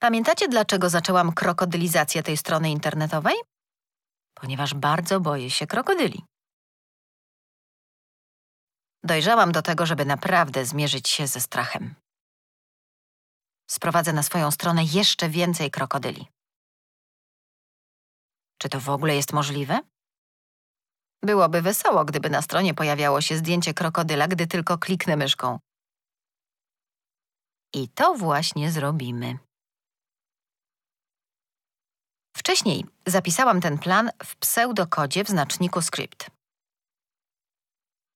Pamiętacie, dlaczego zaczęłam krokodylizację tej strony internetowej? Ponieważ bardzo boję się krokodyli. Dojrzałam do tego, żeby naprawdę zmierzyć się ze strachem. Sprowadzę na swoją stronę jeszcze więcej krokodyli. Czy to w ogóle jest możliwe? Byłoby wesoło, gdyby na stronie pojawiało się zdjęcie krokodyla, gdy tylko kliknę myszką. I to właśnie zrobimy. Wcześniej zapisałam ten plan w pseudokodzie w znaczniku script.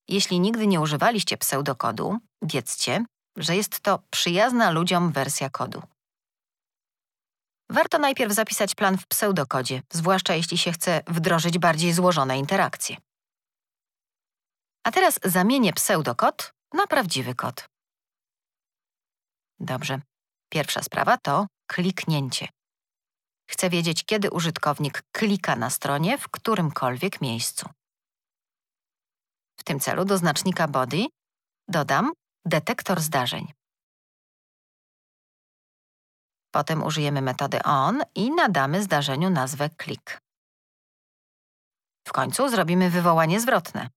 Jeśli nigdy nie używaliście pseudokodu, wiedzcie, że jest to przyjazna ludziom wersja kodu. Warto najpierw zapisać plan w pseudokodzie, zwłaszcza jeśli się chce wdrożyć bardziej złożone interakcje. A teraz zamienię pseudokod na prawdziwy kod. Dobrze. Pierwsza sprawa to kliknięcie. Chcę wiedzieć, kiedy użytkownik klika na stronie w którymkolwiek miejscu. W tym celu do znacznika body dodam detektor zdarzeń. Potem użyjemy metody on i nadamy zdarzeniu nazwę klik. W końcu zrobimy wywołanie zwrotne.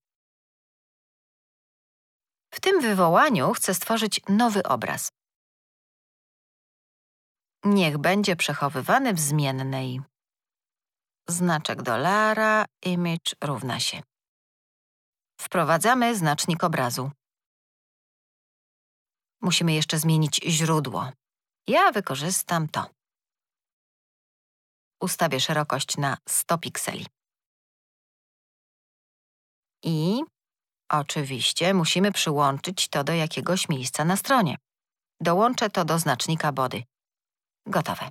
W tym wywołaniu chcę stworzyć nowy obraz. Niech będzie przechowywany w zmiennej. Znaczek dolara image równa się. Wprowadzamy znacznik obrazu. Musimy jeszcze zmienić źródło. Ja wykorzystam to. Ustawię szerokość na 100 pikseli. I oczywiście musimy przyłączyć to do jakiegoś miejsca na stronie. Dołączę to do znacznika body. Gotowe.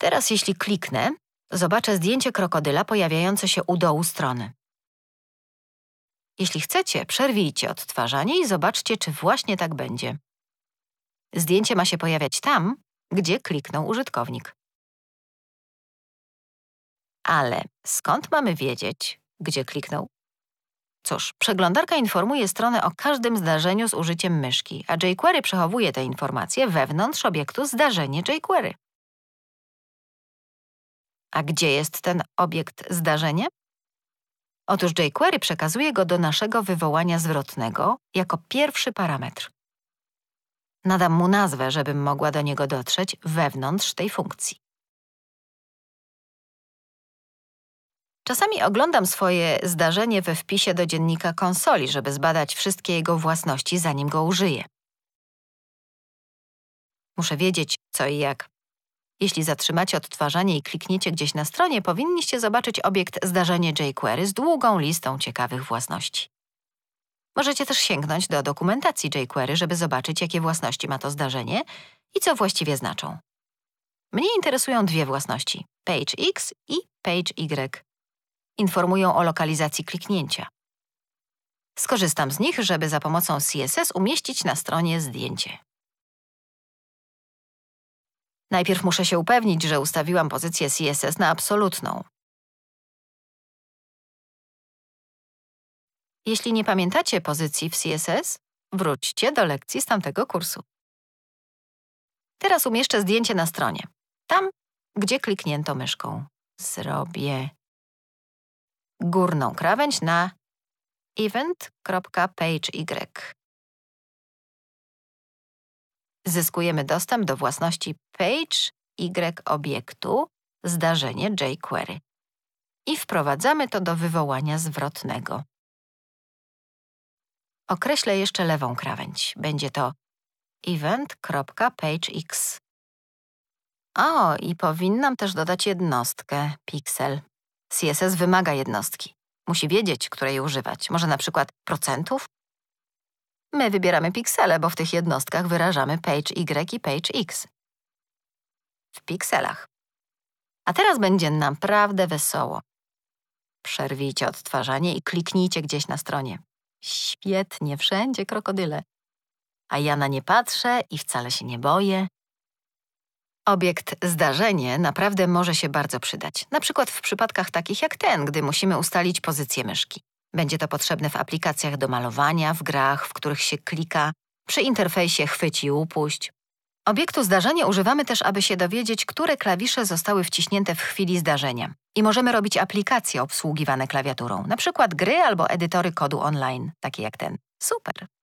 Teraz jeśli kliknę, zobaczę zdjęcie krokodyla pojawiające się u dołu strony. Jeśli chcecie, przerwijcie odtwarzanie i zobaczcie, czy właśnie tak będzie. Zdjęcie ma się pojawiać tam, gdzie kliknął użytkownik. Ale skąd mamy wiedzieć, gdzie kliknął Cóż, przeglądarka informuje stronę o każdym zdarzeniu z użyciem myszki, a jQuery przechowuje te informacje wewnątrz obiektu zdarzenie jQuery. A gdzie jest ten obiekt zdarzenie? Otóż jQuery przekazuje go do naszego wywołania zwrotnego jako pierwszy parametr. Nadam mu nazwę, żebym mogła do niego dotrzeć wewnątrz tej funkcji. Czasami oglądam swoje zdarzenie we wpisie do dziennika konsoli, żeby zbadać wszystkie jego własności, zanim go użyję. Muszę wiedzieć, co i jak. Jeśli zatrzymacie odtwarzanie i klikniecie gdzieś na stronie, powinniście zobaczyć obiekt zdarzenie jQuery z długą listą ciekawych własności. Możecie też sięgnąć do dokumentacji jQuery, żeby zobaczyć, jakie własności ma to zdarzenie i co właściwie znaczą. Mnie interesują dwie własności: PageX i PageY informują o lokalizacji kliknięcia. Skorzystam z nich, żeby za pomocą CSS umieścić na stronie zdjęcie. Najpierw muszę się upewnić, że ustawiłam pozycję CSS na absolutną. Jeśli nie pamiętacie pozycji w CSS, wróćcie do lekcji z tamtego kursu. Teraz umieszczę zdjęcie na stronie. Tam, gdzie kliknięto myszką. Zrobię górną krawędź na event.pagey. Zyskujemy dostęp do własności page.y obiektu zdarzenie jQuery i wprowadzamy to do wywołania zwrotnego. Określę jeszcze lewą krawędź. Będzie to event.pagex. O, i powinnam też dodać jednostkę, piksel. CSS wymaga jednostki. Musi wiedzieć, której używać. Może na przykład procentów? My wybieramy piksele, bo w tych jednostkach wyrażamy page y i page x. W pikselach. A teraz będzie naprawdę wesoło. Przerwijcie odtwarzanie i kliknijcie gdzieś na stronie. Świetnie, wszędzie krokodyle. A ja na nie patrzę i wcale się nie boję. Obiekt zdarzenie naprawdę może się bardzo przydać, na przykład w przypadkach takich jak ten, gdy musimy ustalić pozycję myszki. Będzie to potrzebne w aplikacjach do malowania, w grach, w których się klika, przy interfejsie chwyć i upuść. Obiektu zdarzenie używamy też, aby się dowiedzieć, które klawisze zostały wciśnięte w chwili zdarzenia. I możemy robić aplikacje obsługiwane klawiaturą, na przykład gry albo edytory kodu online, takie jak ten. Super!